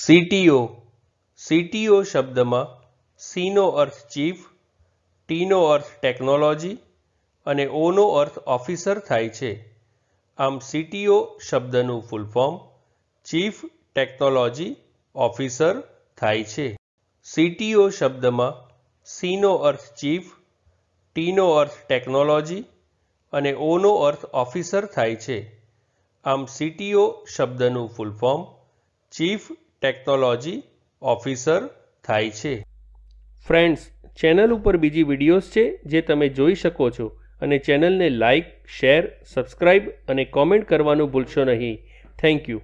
CTO CTO શબ્દમાં સીનો અર્થ chief ટીનો અર્થ technology અને ઓનો અર્થ ઓફિસર થાય છે આમ સીટીઓ શબ્દનું full form chief technology officer થાય છે સીટીઓ શબ્દમાં સીનો અર્થ ચીફ ટીનો અર્થ ટેકનોલોજી અને ઓનો અર્થ ઓફિસર થાય છે આમ સીટીઓ શબ્દનું full form chief technology officer થાય છે ફ્રેન્ડ્સ ચેનલ ઉપર બીજી વિડીયોઝ છે જે તમે જોઈ શકો છો અને ચેનલને લાઇક શેર સબસ્ક્રાઇબ અને કોમેન્ટ કરવાનું ભૂલશો નહીં થેન્ક યુ